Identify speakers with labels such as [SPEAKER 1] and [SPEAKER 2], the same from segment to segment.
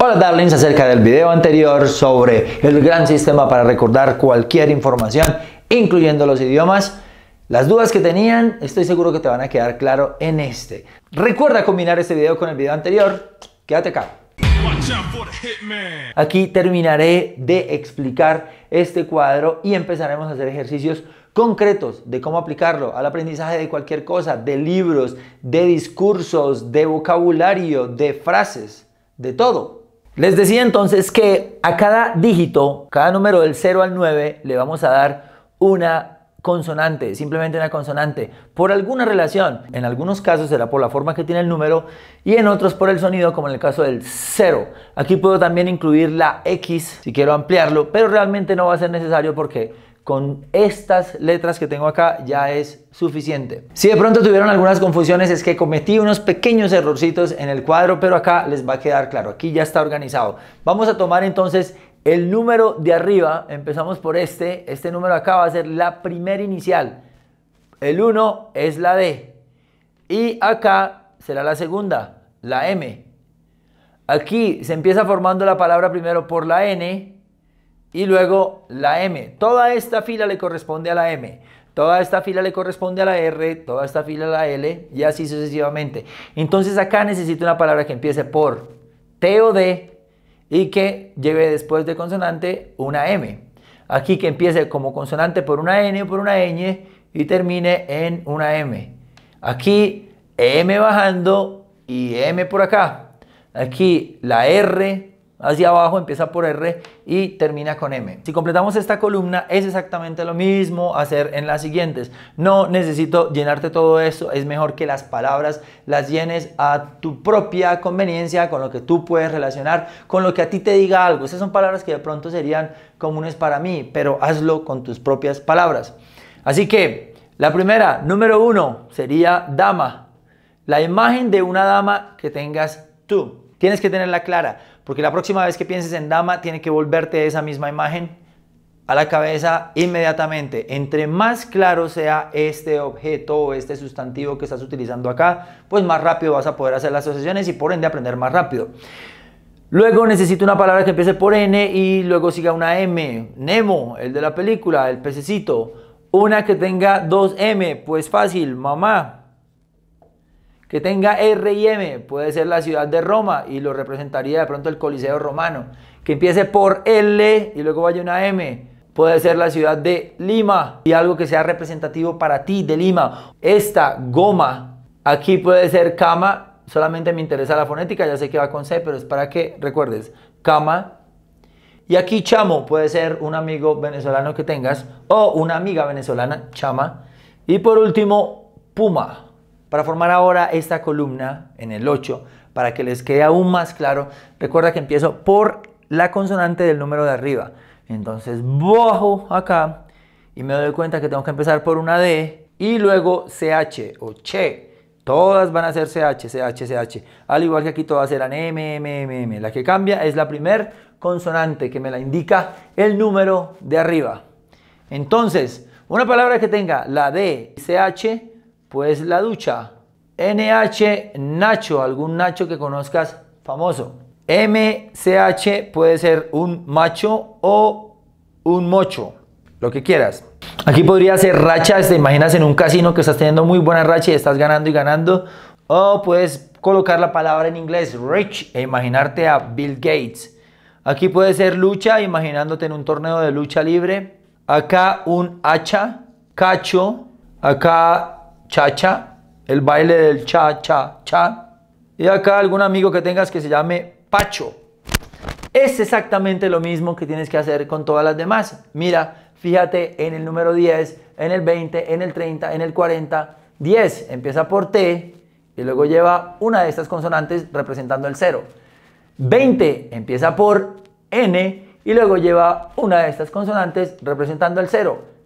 [SPEAKER 1] Hola darlings, acerca del video anterior sobre el gran sistema para recordar cualquier información, incluyendo los idiomas, las dudas que tenían, estoy seguro que te van a quedar claro en este. Recuerda combinar este video con el video anterior. Quédate acá. Aquí terminaré de explicar este cuadro y empezaremos a hacer ejercicios concretos de cómo aplicarlo al aprendizaje de cualquier cosa, de libros, de discursos, de vocabulario, de frases, de todo. Les decía entonces que a cada dígito, cada número del 0 al 9, le vamos a dar una consonante, simplemente una consonante, por alguna relación. En algunos casos será por la forma que tiene el número y en otros por el sonido, como en el caso del 0. Aquí puedo también incluir la X si quiero ampliarlo, pero realmente no va a ser necesario porque con estas letras que tengo acá ya es suficiente. Si de pronto tuvieron algunas confusiones es que cometí unos pequeños errorcitos en el cuadro, pero acá les va a quedar claro, aquí ya está organizado. Vamos a tomar entonces el número de arriba, empezamos por este, este número acá va a ser la primera inicial. El 1 es la D. Y acá será la segunda, la M. Aquí se empieza formando la palabra primero por la N y luego la M. Toda esta fila le corresponde a la M. Toda esta fila le corresponde a la R, toda esta fila a la L y así sucesivamente. Entonces acá necesito una palabra que empiece por T o D y que lleve después de consonante una M. Aquí que empiece como consonante por una N, por una n y termine en una M. Aquí e M bajando y e M por acá. Aquí la R hacia abajo, empieza por R y termina con M. Si completamos esta columna es exactamente lo mismo hacer en las siguientes. No necesito llenarte todo eso, es mejor que las palabras las llenes a tu propia conveniencia, con lo que tú puedes relacionar, con lo que a ti te diga algo. Esas son palabras que de pronto serían comunes para mí, pero hazlo con tus propias palabras. Así que la primera, número uno, sería dama. La imagen de una dama que tengas tú. Tienes que tenerla clara porque la próxima vez que pienses en dama, tiene que volverte esa misma imagen a la cabeza inmediatamente. Entre más claro sea este objeto o este sustantivo que estás utilizando acá, pues más rápido vas a poder hacer las asociaciones y por ende aprender más rápido. Luego necesito una palabra que empiece por N y luego siga una M. Nemo, el de la película, el pececito. Una que tenga dos M, pues fácil, mamá que tenga R y M, puede ser la ciudad de Roma y lo representaría de pronto el Coliseo Romano, que empiece por L y luego vaya una M, puede ser la ciudad de Lima y algo que sea representativo para ti de Lima. Esta goma, aquí puede ser cama, solamente me interesa la fonética, ya sé que va con C, pero es para que recuerdes, cama. Y aquí chamo puede ser un amigo venezolano que tengas o una amiga venezolana, chama. Y por último, puma para formar ahora esta columna en el 8, para que les quede aún más claro, recuerda que empiezo por la consonante del número de arriba. Entonces bajo acá y me doy cuenta que tengo que empezar por una D y luego CH o CHE. Todas van a ser CH, CH, CH. Al igual que aquí todas serán M, M, M, M. La que cambia es la primer consonante que me la indica el número de arriba. Entonces, una palabra que tenga la D y CH pues la ducha. NH Nacho, algún Nacho que conozcas famoso. MCH puede ser un macho o un mocho, lo que quieras. Aquí podría ser rachas, te imaginas en un casino que estás teniendo muy buena racha y estás ganando y ganando. O puedes colocar la palabra en inglés rich e imaginarte a Bill Gates. Aquí puede ser lucha, imaginándote en un torneo de lucha libre. Acá un hacha, cacho. Acá cha-cha, el baile del cha-cha-cha. Y acá algún amigo que tengas que se llame Pacho. Es exactamente lo mismo que tienes que hacer con todas las demás. Mira, fíjate en el número 10, en el 20, en el 30, en el 40. 10 empieza por T y luego lleva una de estas consonantes representando el 0. 20 empieza por N y luego lleva una de estas consonantes representando el 0.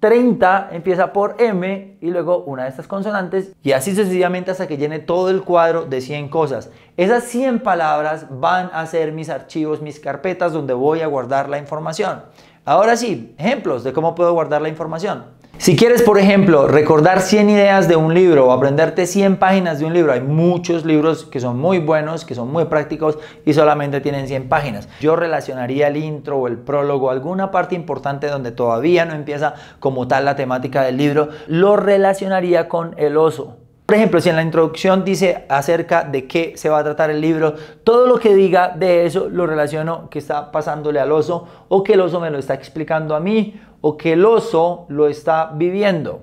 [SPEAKER 1] 30 empieza por M y luego una de estas consonantes y así sucesivamente hasta que llene todo el cuadro de 100 cosas. Esas 100 palabras van a ser mis archivos, mis carpetas donde voy a guardar la información. Ahora sí, ejemplos de cómo puedo guardar la información. Si quieres, por ejemplo, recordar 100 ideas de un libro o aprenderte 100 páginas de un libro, hay muchos libros que son muy buenos, que son muy prácticos y solamente tienen 100 páginas. Yo relacionaría el intro o el prólogo, alguna parte importante donde todavía no empieza como tal la temática del libro, lo relacionaría con el oso. Por ejemplo, si en la introducción dice acerca de qué se va a tratar el libro, todo lo que diga de eso lo relaciono que está pasándole al oso o que el oso me lo está explicando a mí o que el oso lo está viviendo.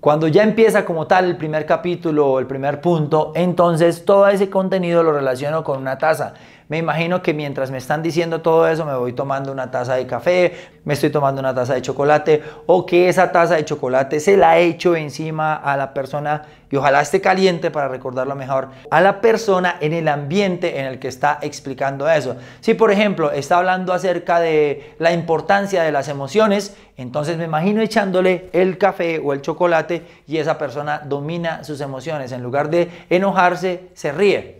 [SPEAKER 1] Cuando ya empieza como tal el primer capítulo o el primer punto, entonces todo ese contenido lo relaciono con una taza. Me imagino que mientras me están diciendo todo eso, me voy tomando una taza de café, me estoy tomando una taza de chocolate o que esa taza de chocolate se la echo encima a la persona y ojalá esté caliente para recordarlo mejor a la persona en el ambiente en el que está explicando eso. Si por ejemplo está hablando acerca de la importancia de las emociones, entonces me imagino echándole el café o el chocolate y esa persona domina sus emociones. En lugar de enojarse, se ríe.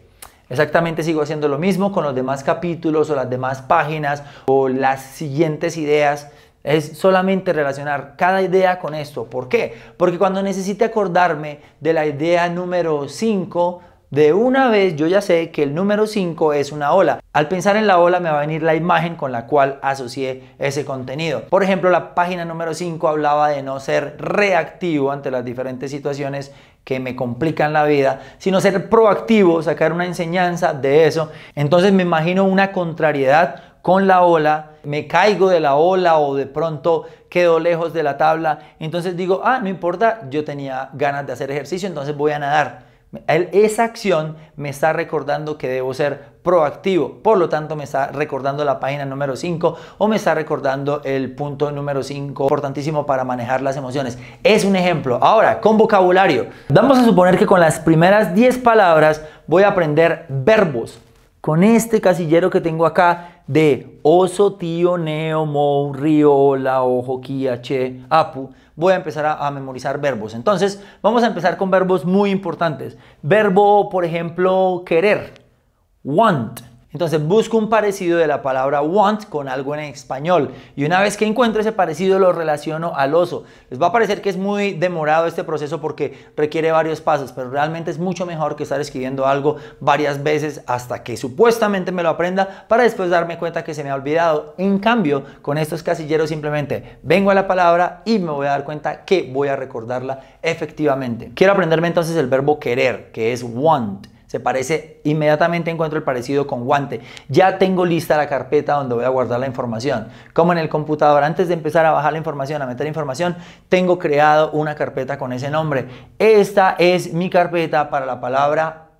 [SPEAKER 1] Exactamente sigo haciendo lo mismo con los demás capítulos o las demás páginas o las siguientes ideas. Es solamente relacionar cada idea con esto. ¿Por qué? Porque cuando necesite acordarme de la idea número 5, de una vez yo ya sé que el número 5 es una ola. Al pensar en la ola me va a venir la imagen con la cual asocié ese contenido. Por ejemplo, la página número 5 hablaba de no ser reactivo ante las diferentes situaciones que me complican la vida, sino ser proactivo, sacar una enseñanza de eso. Entonces me imagino una contrariedad con la ola, me caigo de la ola o de pronto quedo lejos de la tabla. Entonces digo, ah, no importa, yo tenía ganas de hacer ejercicio, entonces voy a nadar. Esa acción me está recordando que debo ser proactivo. Por lo tanto, me está recordando la página número 5 o me está recordando el punto número 5, importantísimo para manejar las emociones. Es un ejemplo. Ahora, con vocabulario. Vamos a suponer que con las primeras 10 palabras voy a aprender verbos. Con este casillero que tengo acá de oso, tío, neo, mou, la ojo, kia, apu, voy a empezar a, memorizar verbos. Entonces, vamos a empezar con verbos muy importantes. Verbo, por ejemplo, querer want. Entonces busco un parecido de la palabra want con algo en español y una vez que encuentro ese parecido lo relaciono al oso. Les va a parecer que es muy demorado este proceso porque requiere varios pasos, pero realmente es mucho mejor que estar escribiendo algo varias veces hasta que supuestamente me lo aprenda para después darme cuenta que se me ha olvidado. En cambio, con estos casilleros simplemente vengo a la palabra y me voy a dar cuenta que voy a recordarla efectivamente. Quiero aprenderme entonces el verbo querer, que es want. Se parece, inmediatamente encuentro el parecido con guante. Ya tengo lista la carpeta donde voy a guardar la información. Como en el computador, antes de empezar a bajar la información, a meter información, tengo creado una carpeta con ese nombre. Esta es mi carpeta para la palabra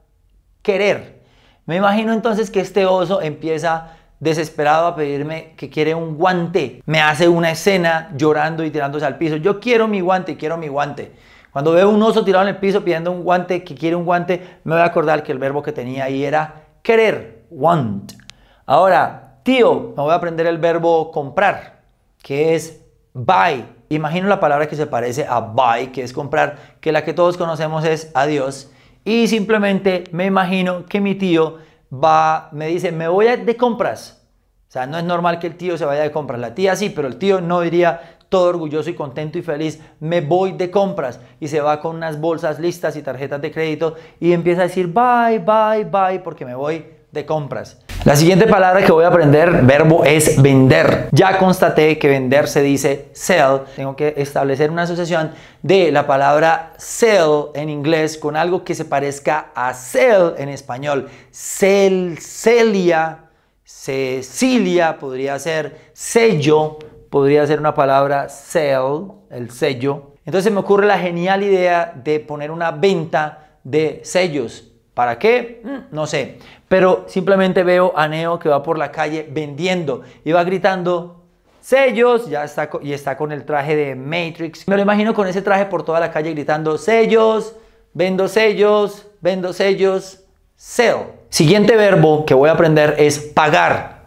[SPEAKER 1] querer. Me imagino entonces que este oso empieza desesperado a pedirme que quiere un guante. Me hace una escena llorando y tirándose al piso. Yo quiero mi guante, quiero mi guante. Cuando veo un oso tirado en el piso pidiendo un guante, que quiere un guante, me voy a acordar que el verbo que tenía ahí era querer, want. Ahora, tío, me voy a aprender el verbo comprar, que es buy. Imagino la palabra que se parece a buy, que es comprar, que la que todos conocemos es adiós. Y simplemente me imagino que mi tío va, me dice, me voy de compras. O sea, no es normal que el tío se vaya de compras. La tía sí, pero el tío no diría, todo orgulloso y contento y feliz, me voy de compras y se va con unas bolsas listas y tarjetas de crédito y empieza a decir bye, bye, bye porque me voy de compras. La siguiente palabra que voy a aprender, verbo, es vender. Ya constaté que vender se dice sell. Tengo que establecer una asociación de la palabra sell en inglés con algo que se parezca a sell en español. Sell, celia, Cecilia podría ser sello, podría ser una palabra sell, el sello. Entonces me ocurre la genial idea de poner una venta de sellos. ¿Para qué? Mm. No sé. Pero simplemente veo a Neo que va por la calle vendiendo y va gritando sellos, ya está y está con el traje de Matrix. Me lo imagino con ese traje por toda la calle gritando sellos, vendo sellos, vendo sellos, sell. Siguiente verbo que voy a aprender es pagar,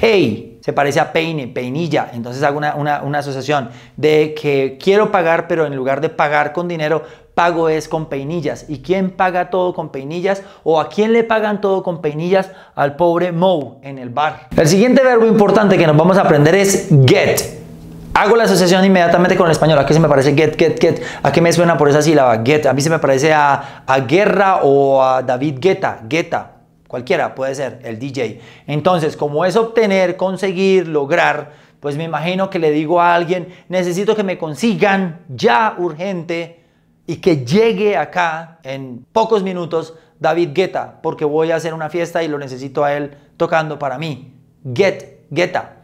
[SPEAKER 1] pay se parece a peine, peinilla. Entonces hago una, asociación de que quiero pagar, pero en lugar de pagar con dinero, pago es con peinillas. ¿Y quién paga todo con peinillas? ¿O a quién le pagan todo con peinillas? Al pobre Mo en el bar. El siguiente verbo importante que nos vamos a aprender es get. Hago la asociación inmediatamente con el español. ¿A qué se me parece get, get, get? ¿A qué me suena por esa sílaba? Get. A mí se me parece a, a guerra o a David Guetta. Guetta cualquiera puede ser el DJ. Entonces, como es obtener, conseguir, lograr, pues me imagino que le digo a alguien, necesito que me consigan ya urgente y que llegue acá en pocos minutos David Guetta, porque voy a hacer una fiesta y lo necesito a él tocando para mí. Get, Guetta.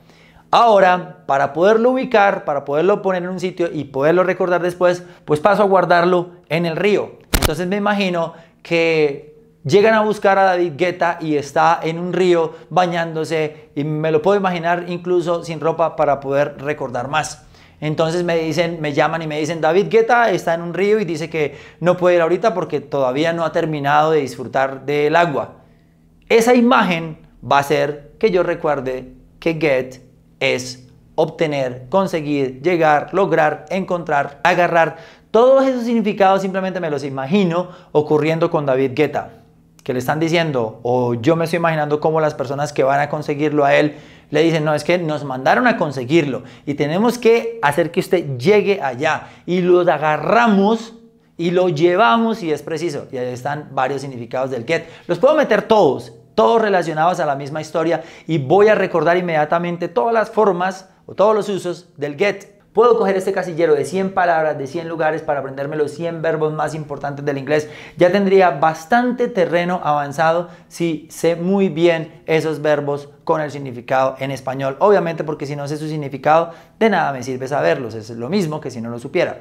[SPEAKER 1] Ahora, para poderlo ubicar, para poderlo poner en un sitio y poderlo recordar después, pues paso a guardarlo en el río. Entonces me imagino que Llegan a buscar a David Guetta y está en un río bañándose y me lo puedo imaginar incluso sin ropa para poder recordar más. Entonces me dicen, me llaman y me dicen, David Guetta está en un río y dice que no puede ir ahorita porque todavía no ha terminado de disfrutar del agua. Esa imagen va a ser que yo recuerde que get es obtener, conseguir, llegar, lograr, encontrar, agarrar. Todos esos significados simplemente me los imagino ocurriendo con David Guetta que le están diciendo, o yo me estoy imaginando cómo las personas que van a conseguirlo a él le dicen, no, es que nos mandaron a conseguirlo y tenemos que hacer que usted llegue allá. Y lo agarramos y lo llevamos y es preciso. Y ahí están varios significados del get. Los puedo meter todos, todos relacionados a la misma historia y voy a recordar inmediatamente todas las formas o todos los usos del get. Puedo coger este casillero de 100 palabras, de 100 lugares para aprenderme los 100 verbos más importantes del inglés. Ya tendría bastante terreno avanzado si sé muy bien esos verbos con el significado en español. Obviamente porque si no sé su significado, de nada me sirve saberlos. Es lo mismo que si no lo supiera.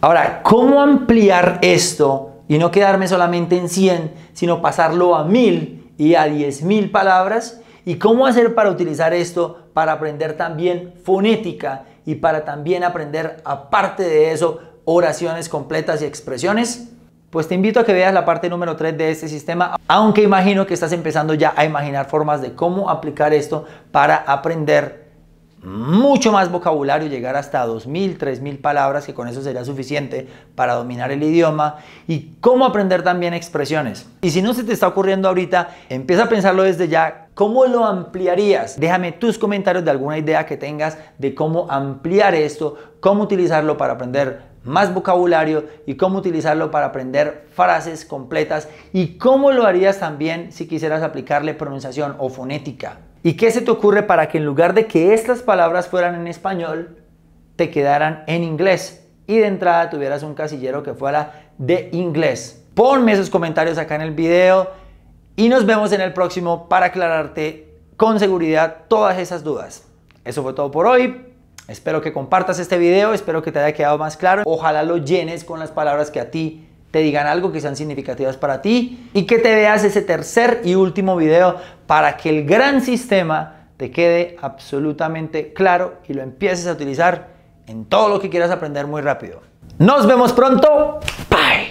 [SPEAKER 1] Ahora, ¿cómo ampliar esto y no quedarme solamente en 100, sino pasarlo a 1000 y a 10.000 palabras? ¿Y cómo hacer para utilizar esto para aprender también fonética y para también aprender, aparte de eso, oraciones completas y expresiones? Pues te invito a que veas la parte número 3 de este sistema, aunque imagino que estás empezando ya a imaginar formas de cómo aplicar esto para aprender mucho más vocabulario, llegar hasta 2.000, 3.000 palabras, que con eso sería suficiente para dominar el idioma, y cómo aprender también expresiones. Y si no se te está ocurriendo ahorita, empieza a pensarlo desde ya, ¿Cómo lo ampliarías? Déjame tus comentarios de alguna idea que tengas de cómo ampliar esto, cómo utilizarlo para aprender más vocabulario y cómo utilizarlo para aprender frases completas y cómo lo harías también si quisieras aplicarle pronunciación o fonética. ¿Y qué se te ocurre para que en lugar de que estas palabras fueran en español, te quedaran en inglés y de entrada tuvieras un casillero que fuera de inglés? Ponme esos comentarios acá en el video y nos vemos en el próximo para aclararte con seguridad todas esas dudas. Eso fue todo por hoy. Espero que compartas este video, espero que te haya quedado más claro. Ojalá lo llenes con las palabras que a ti te digan algo que sean significativas para ti y que te veas ese tercer y último video para que el gran sistema te quede absolutamente claro y lo empieces a utilizar en todo lo que quieras aprender muy rápido. Nos vemos pronto. Bye.